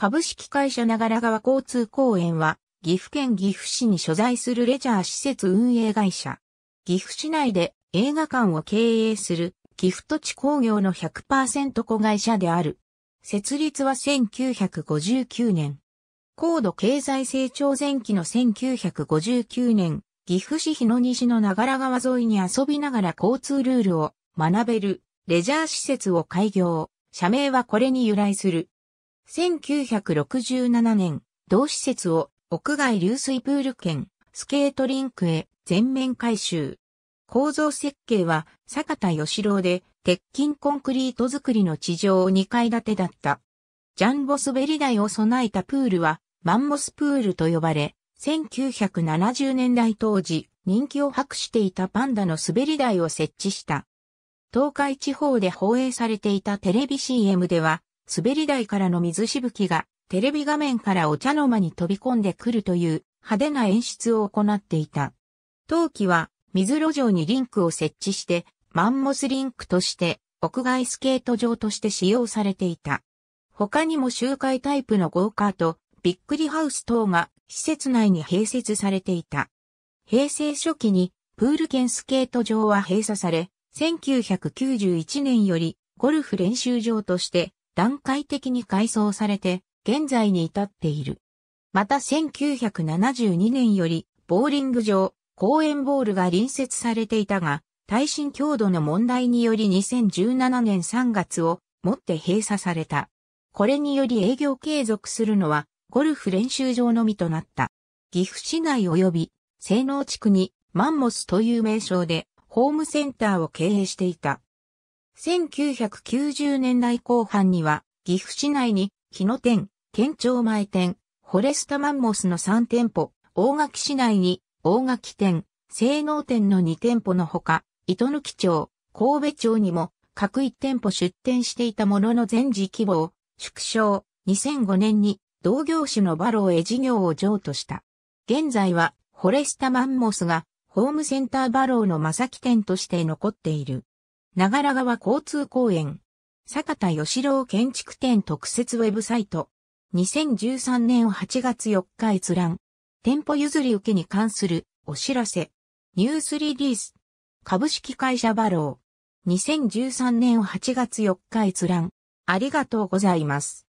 株式会社長良川交通公園は、岐阜県岐阜市に所在するレジャー施設運営会社。岐阜市内で映画館を経営する岐阜土地工業の100%子会社である。設立は1959年。高度経済成長前期の1959年、岐阜市日野西の長良川沿いに遊びながら交通ルールを学べるレジャー施設を開業。社名はこれに由来する。1967年、同施設を屋外流水プール兼スケートリンクへ全面改修。構造設計は坂田義郎で鉄筋コンクリート作りの地上2階建てだった。ジャンボ滑り台を備えたプールはマンモスプールと呼ばれ、1970年代当時人気を博していたパンダの滑り台を設置した。東海地方で放映されていたテレビ CM では滑り台からの水しぶきがテレビ画面からお茶の間に飛び込んでくるという派手な演出を行っていた。陶器は水路上にリンクを設置してマンモスリンクとして屋外スケート場として使用されていた。他にも周回タイプのゴーカート、ビックリハウス等が施設内に併設されていた。平成初期にプール兼スケート場は閉鎖され、1991年よりゴルフ練習場として段階的に改装されて、現在に至っている。また1972年より、ボーリング場、公園ボールが隣接されていたが、耐震強度の問題により2017年3月をもって閉鎖された。これにより営業継続するのは、ゴルフ練習場のみとなった。岐阜市内及び、西能地区に、マンモスという名称で、ホームセンターを経営していた。1990年代後半には、岐阜市内に、日野店、県庁前店、フォレスタマンモスの3店舗、大垣市内に、大垣店、西能店の2店舗のほか、糸抜町、神戸町にも、各1店舗出店していたものの全時規模を縮小、2005年に同業種のバローへ事業を譲渡した。現在は、フォレスタマンモスが、ホームセンターバローの正木店として残っている。長良川交通公園。坂田義郎建築店特設ウェブサイト。2013年8月4日閲覧。店舗譲り受けに関するお知らせ。ニュースリリース。株式会社バロー。2013年8月4日閲覧。ありがとうございます。